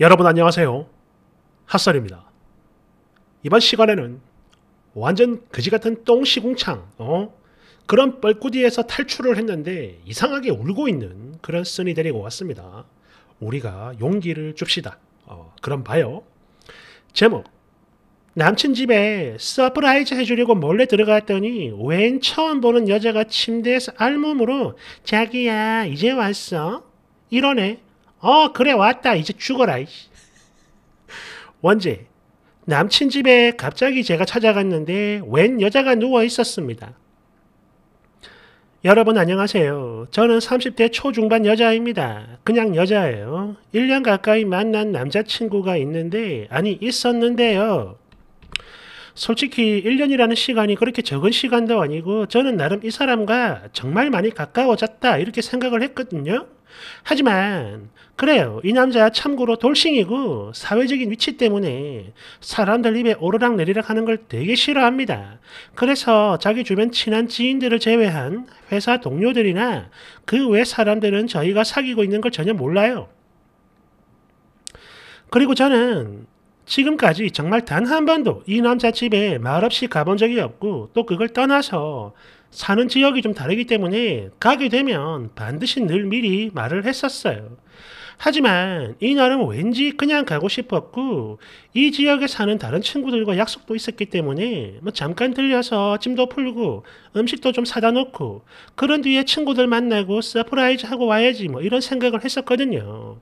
여러분 안녕하세요. 핫설입니다. 이번 시간에는 완전 그지같은 똥시궁창 어? 그런 뻘꾸디에서 탈출을 했는데 이상하게 울고 있는 그런 쓴이 데리고 왔습니다. 우리가 용기를 줍시다. 어, 그럼 봐요. 제목 남친 집에 서프라이즈 해주려고 몰래 들어갔더니 웬 처음 보는 여자가 침대에서 알몸으로 자기야 이제 왔어? 이러네. 어 그래 왔다 이제 죽어라 이씨. 원제 남친 집에 갑자기 제가 찾아갔는데 웬 여자가 누워 있었습니다. 여러분 안녕하세요. 저는 30대 초중반 여자입니다. 그냥 여자예요. 1년 가까이 만난 남자친구가 있는데 아니 있었는데요. 솔직히 1년이라는 시간이 그렇게 적은 시간도 아니고 저는 나름 이 사람과 정말 많이 가까워졌다 이렇게 생각을 했거든요. 하지만 그래요. 이 남자 참고로 돌싱이고 사회적인 위치 때문에 사람들 입에 오르락내리락 하는 걸 되게 싫어합니다. 그래서 자기 주변 친한 지인들을 제외한 회사 동료들이나 그 외 사람들은 저희가 사귀고 있는 걸 전혀 몰라요. 그리고 저는 지금까지 정말 단 한 번도 이 남자 집에 말없이 가본 적이 없고 또 그걸 떠나서 사는 지역이 좀 다르기 때문에 가게 되면 반드시 늘 미리 말을 했었어요. 하지만 이날은 왠지 그냥 가고 싶었고 이 지역에 사는 다른 친구들과 약속도 있었기 때문에 뭐 잠깐 들려서 짐도 풀고 음식도 좀 사다 놓고 그런 뒤에 친구들 만나고 서프라이즈 하고 와야지 뭐 이런 생각을 했었거든요.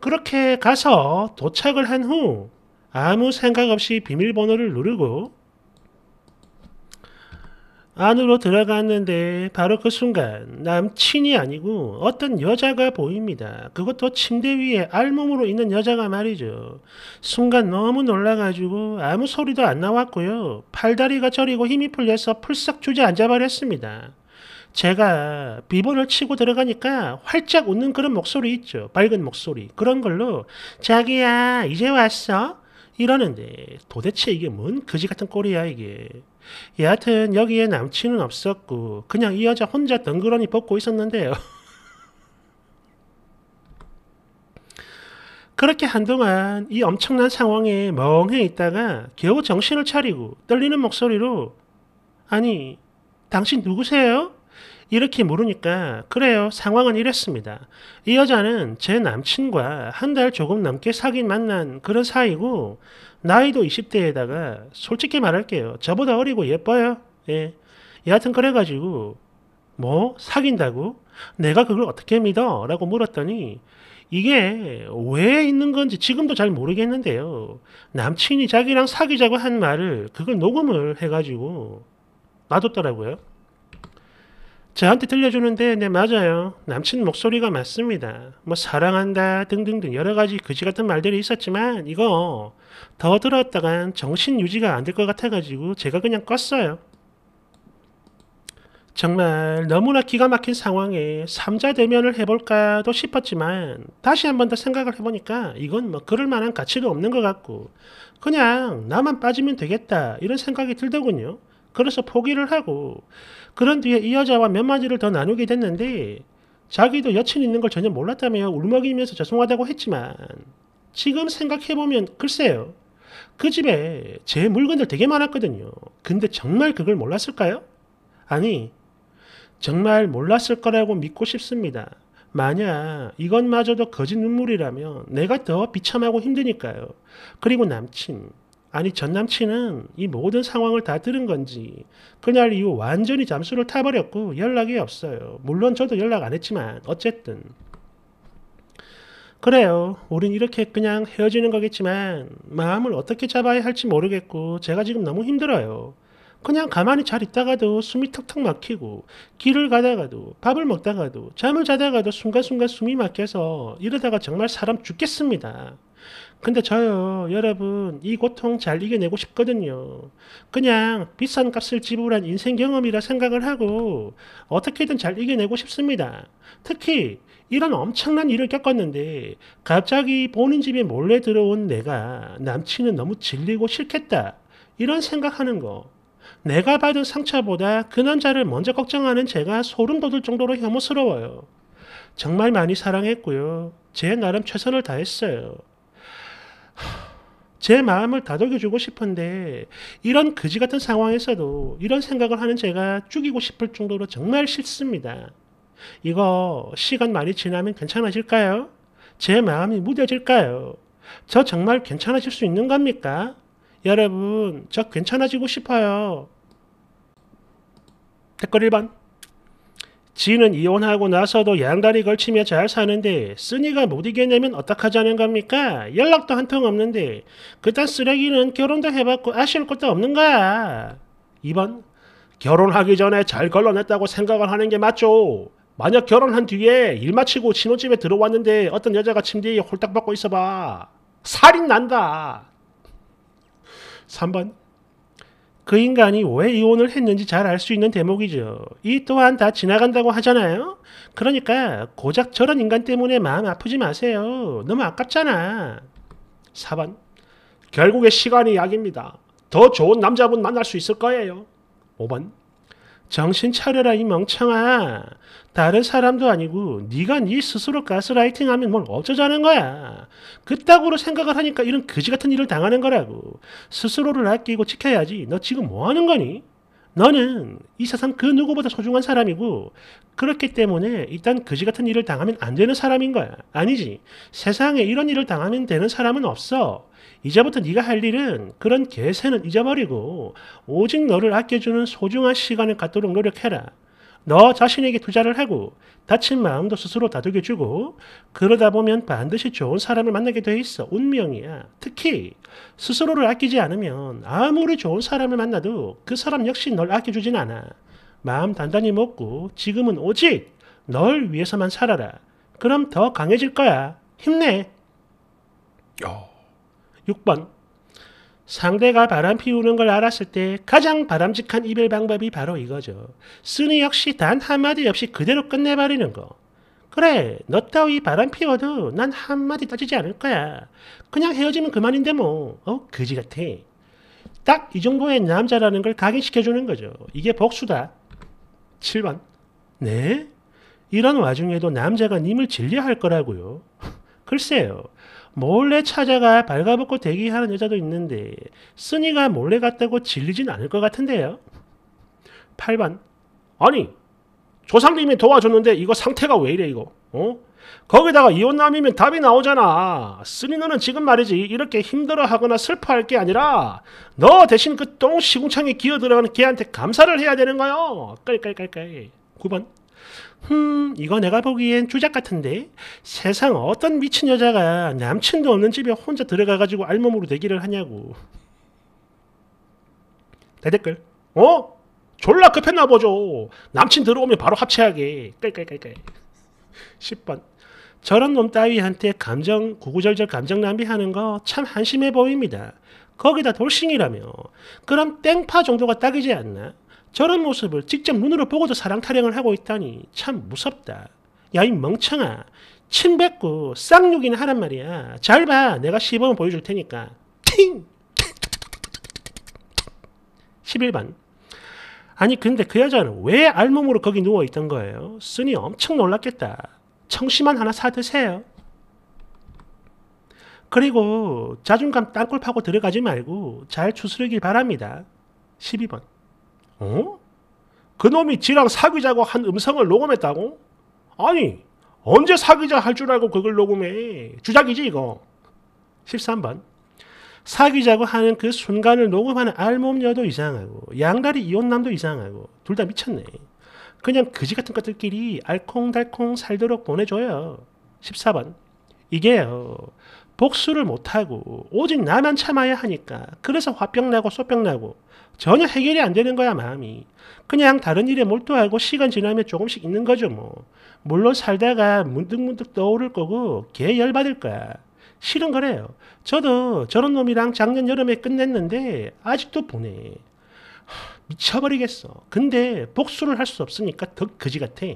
그렇게 가서 도착을 한 후 아무 생각 없이 비밀번호를 누르고 안으로 들어갔는데 바로 그 순간 남친이 아니고 어떤 여자가 보입니다. 그것도 침대 위에 알몸으로 있는 여자가 말이죠. 순간 너무 놀라가지고 아무 소리도 안 나왔고요. 팔다리가 저리고 힘이 풀려서 풀썩 주저앉아 버렸습니다. 제가 비번을 치고 들어가니까 활짝 웃는 그런 목소리 있죠. 밝은 목소리. 그런 걸로 자기야 이제 왔어? 이러는데 도대체 이게 뭔 거지 같은 꼴이야 이게. 여하튼 여기에 남친은 없었고 그냥 이 여자 혼자 덩그러니 벗고 있었는데요. 그렇게 한동안 이 엄청난 상황에 멍해 있다가 겨우 정신을 차리고 떨리는 목소리로 아니 당신 누구세요? 이렇게 물으니까 그래요 상황은 이랬습니다. 이 여자는 제 남친과 한 달 조금 넘게 사귄 만난 그런 사이고 나이도 20대에다가 솔직히 말할게요. 저보다 어리고 예뻐요. 예. 여하튼 그래가지고 뭐 사귄다고? 내가 그걸 어떻게 믿어? 라고 물었더니 이게 왜 있는 건지 지금도 잘 모르겠는데요. 남친이 자기랑 사귀자고 한 말을 그걸 녹음을 해가지고 놔뒀더라고요. 저한테 들려주는데 네 맞아요. 남친 목소리가 맞습니다. 뭐 사랑한다 등등등 여러 가지 그지 같은 말들이 있었지만 이거 더 들었다간 정신 유지가 안 될 것 같아가지고 제가 그냥 껐어요. 정말 너무나 기가 막힌 상황에 삼자 대면을 해볼까도 싶었지만 다시 한 번 더 생각을 해보니까 이건 뭐 그럴 만한 가치도 없는 것 같고 그냥 나만 빠지면 되겠다 이런 생각이 들더군요. 그래서 포기를 하고 그런 뒤에 이 여자와 몇 마디를 더 나누게 됐는데 자기도 여친 있는 걸 전혀 몰랐다며 울먹이면서 죄송하다고 했지만 지금 생각해보면 글쎄요. 그 집에 제 물건들 되게 많았거든요. 근데 정말 그걸 몰랐을까요? 아니, 정말 몰랐을 거라고 믿고 싶습니다. 만약 이것마저도 거짓 눈물이라면 내가 더 비참하고 힘드니까요. 그리고 남친, 아니 전 남친은 이 모든 상황을 다 들은 건지 그날 이후 완전히 잠수를 타버렸고 연락이 없어요. 물론 저도 연락 안 했지만 어쨌든 그래요. 우린 이렇게 그냥 헤어지는 거겠지만 마음을 어떻게 잡아야 할지 모르겠고 제가 지금 너무 힘들어요. 그냥 가만히 잘 있다가도 숨이 턱턱 막히고 길을 가다가도 밥을 먹다가도 잠을 자다가도 순간순간 숨이 막혀서 이러다가 정말 사람 죽겠습니다. 근데 저요, 여러분, 이 고통 잘 이겨내고 싶거든요. 그냥 비싼 값을 지불한 인생 경험이라 생각을 하고 어떻게든 잘 이겨내고 싶습니다. 특히 이런 엄청난 일을 겪었는데 갑자기 본인 집에 몰래 들어온 내가 남친은 너무 질리고 싫겠다. 이런 생각하는 거. 내가 받은 상처보다 그 남자를 먼저 걱정하는 제가 소름 돋을 정도로 혐오스러워요. 정말 많이 사랑했고요. 제 나름 최선을 다했어요. 제 마음을 다독여주고 싶은데 이런 거지 같은 상황에서도 이런 생각을 하는 제가 죽이고 싶을 정도로 정말 싫습니다. 이거 시간 많이 지나면 괜찮아질까요? 제 마음이 무뎌질까요? 저 정말 괜찮아질 수 있는 겁니까? 여러분, 저 괜찮아지고 싶어요. 댓글 1번. 지는 이혼하고 나서도 양다리 걸치며 잘 사는데 쓰니가 못 이겨내면 어떡하자는 겁니까? 연락도 한 통 없는데 그딴 쓰레기는 결혼도 해봤고 아쉬울 것도 없는 거야. 2번 결혼하기 전에 잘 걸러냈다고 생각을 하는 게 맞죠. 만약 결혼한 뒤에 일 마치고 친호집에 들어왔는데 어떤 여자가 침대에 홀딱 박고 있어봐. 살인 난다. 3번 그 인간이 왜 이혼을 했는지 잘 알 수 있는 대목이죠. 이 또한 다 지나간다고 하잖아요. 그러니까 고작 저런 인간 때문에 마음 아프지 마세요. 너무 아깝잖아. 4번. 결국에 시간이 약입니다. 더 좋은 남자분 만날 수 있을 거예요. 5번. 정신 차려라 이 멍청아. 다른 사람도 아니고 네가 네 스스로 가스라이팅하면 뭘 어쩌자는 거야. 그따구로 생각을 하니까 이런 그지 같은 일을 당하는 거라고. 스스로를 아끼고 지켜야지. 너 지금 뭐 하는 거니? 너는 이 세상 그 누구보다 소중한 사람이고 그렇기 때문에 일단 그지 같은 일을 당하면 안 되는 사람인 거야. 아니지. 세상에 이런 일을 당하면 되는 사람은 없어. 이제부터 네가 할 일은 그런 개새는 잊어버리고 오직 너를 아껴주는 소중한 시간을 갖도록 노력해라. 너 자신에게 투자를 하고 다친 마음도 스스로 다독여주고 그러다 보면 반드시 좋은 사람을 만나게 돼 있어. 운명이야. 특히 스스로를 아끼지 않으면 아무리 좋은 사람을 만나도 그 사람 역시 널 아껴주진 않아. 마음 단단히 먹고 지금은 오직 널 위해서만 살아라. 그럼 더 강해질 거야. 힘내. 6번 어. 상대가 바람 피우는 걸 알았을 때 가장 바람직한 이별 방법이 바로 이거죠. 쓰니 역시 단 한마디 없이 그대로 끝내버리는 거. 그래, 너 따위 바람 피워도 난 한마디 따지지 않을 거야. 그냥 헤어지면 그만인데 뭐. 어, 그지 같아. 딱이 정도의 남자라는 걸 각인시켜주는 거죠. 이게 복수다. 7번. 네? 이런 와중에도 남자가 님을 진리할 거라고요. 글쎄요. 몰래 찾아가 발가벗고 대기하는 여자도 있는데 쓰니가 몰래 갔다고 질리진 않을 것 같은데요. 8번 아니 조상님이 도와줬는데 이거 상태가 왜 이래 이거 어? 거기다가 이혼남이면 답이 나오잖아 쓰니 너는 지금 말이지 이렇게 힘들어하거나 슬퍼할 게 아니라 너 대신 그 똥 시궁창에 기어들어가는 걔한테 감사를 해야 되는 거요 깔깔깔깔 9번 흠, 이거 내가 보기엔 주작 같은데? 세상 어떤 미친 여자가 남친도 없는 집에 혼자 들어가가지고 알몸으로 대기를 하냐고. 대댓글. 어? 졸라 급했나 보죠. 남친 들어오면 바로 합체하게. 끌끌끌끌. 10번. 저런 놈 따위한테 감정, 구구절절 감정 낭비하는 거 참 한심해 보입니다. 거기다 돌싱이라며. 그럼 땡파 정도가 딱이지 않나? 저런 모습을 직접 눈으로 보고도 사랑 타령을 하고 있다니 참 무섭다. 야 이 멍청아. 침 뱉고 쌍욕이나 하란 말이야. 잘 봐. 내가 시범을 보여줄 테니까. 팅! 11번. 아니 근데 그 여자는 왜 알몸으로 거기 누워있던 거예요? 쓰니 엄청 놀랐겠다. 청심환 하나 사드세요. 그리고 자존감 땅굴 파고 들어가지 말고 잘 추스르길 바랍니다. 12번. 어? 그놈이 지랑 사귀자고 한 음성을 녹음했다고? 아니 언제 사귀자 할 줄 알고 그걸 녹음해 주작이지 이거 13번 사귀자고 하는 그 순간을 녹음하는 알몸녀도 이상하고 양다리 이혼남도 이상하고 둘 다 미쳤네 그냥 그지 같은 것들끼리 알콩달콩 살도록 보내줘요 14번 이게요 복수를 못하고 오직 나만 참아야 하니까 그래서 화병나고 소병나고 전혀 해결이 안 되는 거야 마음이 그냥 다른 일에 몰두하고 시간 지나면 조금씩 있는 거죠 뭐 물론 살다가 문득문득 떠오를 거고 개 열받을 거야 싫은 거래요 저도 저런 놈이랑 작년 여름에 끝냈는데 아직도 보내 미쳐버리겠어 근데 복수를 할 수 없으니까 더 거지 같아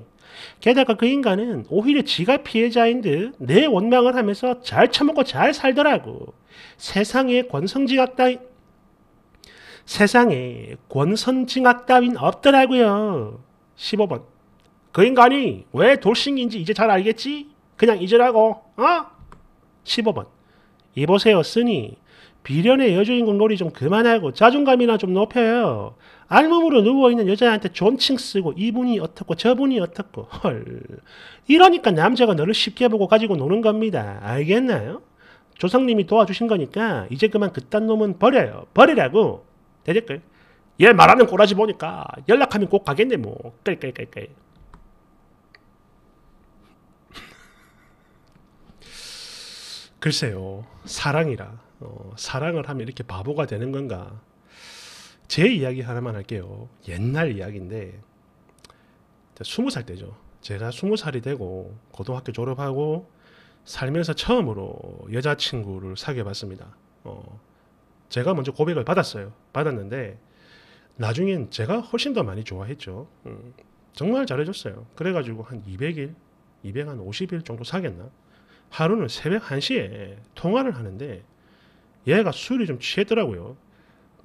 게다가 그 인간은 오히려 지가 피해자인 듯 내 원망을 하면서 잘 처먹고 잘 살더라고. 세상에 권성지각 따위, 세상에 권선징악 따윈 없더라고요. 15번. 그 인간이 왜 돌싱인지 이제 잘 알겠지? 그냥 잊으라고, 어? 15번. 이보세요, 쓰니. 비련의 여주인공 놀이 좀 그만하고 자존감이나 좀 높여요. 알몸으로 누워있는 여자한테 존칭 쓰고 이분이 어떻고 저분이 어떻고 헐 이러니까 남자가 너를 쉽게 보고 가지고 노는 겁니다 알겠나요? 조상님이 도와주신 거니까 이제 그만 그딴 놈은 버려요 버리라고 되댓글얘 말하는 꼬라지 보니까 연락하면 꼭 가겠네 뭐 끌끌끌끌 글쎄요 사랑이라 어, 사랑을 하면 이렇게 바보가 되는 건가 제 이야기 하나만 할게요. 옛날 이야기인데 스무 살 때죠. 제가 스무 살이 되고 고등학교 졸업하고 살면서 처음으로 여자친구를 사귀어 봤습니다. 어, 제가 먼저 고백을 받았어요. 받았는데 나중엔 제가 훨씬 더 많이 좋아했죠. 음, 정말 잘해줬어요. 그래가지고 한 200일, 250일 정도 사귀었나? 하루는 새벽 1시에 통화를 하는데 얘가 술이 좀 취했더라고요.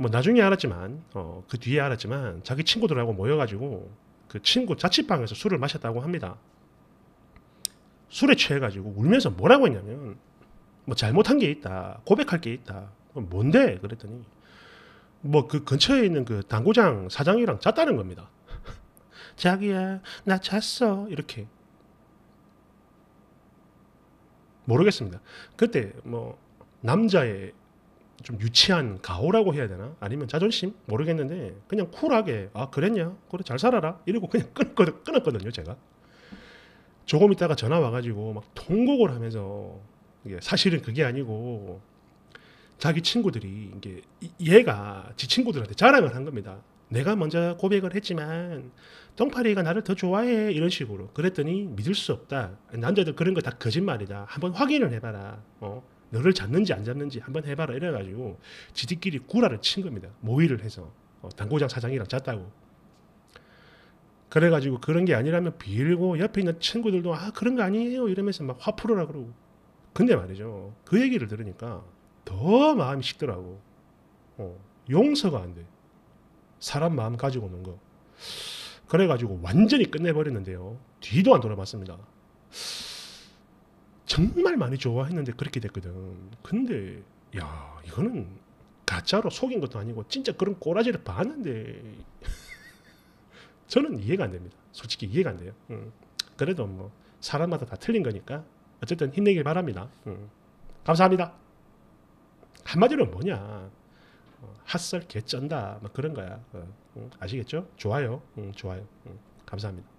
뭐 나중에 알았지만 어, 그 뒤에 알았지만 자기 친구들하고 모여가지고 그 친구 자취방에서 술을 마셨다고 합니다. 술에 취해가지고 울면서 뭐라고 했냐면 뭐 잘못한 게 있다 고백할 게 있다 뭔데 그랬더니 뭐 그 근처에 있는 그 당구장 사장이랑 잤다는 겁니다. 자기야 나 잤어 이렇게 모르겠습니다. 그때 뭐 남자의 좀 유치한 가오라고 해야 되나? 아니면 자존심? 모르겠는데 그냥 쿨하게 아 그랬냐? 그래 잘 살아라 이러고 그냥 끊었거든, 끊었거든요 제가 조금 있다가 전화 와가지고 막 통곡을 하면서 이게 사실은 그게 아니고 자기 친구들이 이게 얘가 지 친구들한테 자랑을 한 겁니다 내가 먼저 고백을 했지만 똥파리가 나를 더 좋아해 이런 식으로 그랬더니 믿을 수 없다 남자들 그런 거 다 거짓말이다 한번 확인을 해봐라 어 너를 잡는지 안 잡는지 한번 해봐라 이래가지고 지들끼리 구라를 친 겁니다. 모의를 해서 어, 당구장 사장이랑 잤다고. 그래가지고 그런 게 아니라면 빌고 옆에 있는 친구들도 아 그런 거 아니에요 이러면서 막화 풀어라 그러고. 근데 말이죠 그 얘기를 들으니까 더 마음이 식더라고. 어, 용서가 안 돼. 사람 마음 가지고 오는 거. 그래가지고 완전히 끝내버렸는데요. 뒤도 안 돌아봤습니다. 정말 많이 좋아했는데 그렇게 됐거든. 근데 야 이거는 가짜로 속인 것도 아니고 진짜 그런 꼬라지를 봤는데 저는 이해가 안 됩니다. 솔직히 이해가 안 돼요. 음. 그래도 뭐 사람마다 다 틀린 거니까 어쨌든 힘내길 바랍니다. 음. 감사합니다. 한마디로 뭐냐 어, 핫설 개쩐다 막 그런 거야. 어, 음, 아시겠죠? 좋아요, 좋아요. 감사합니다.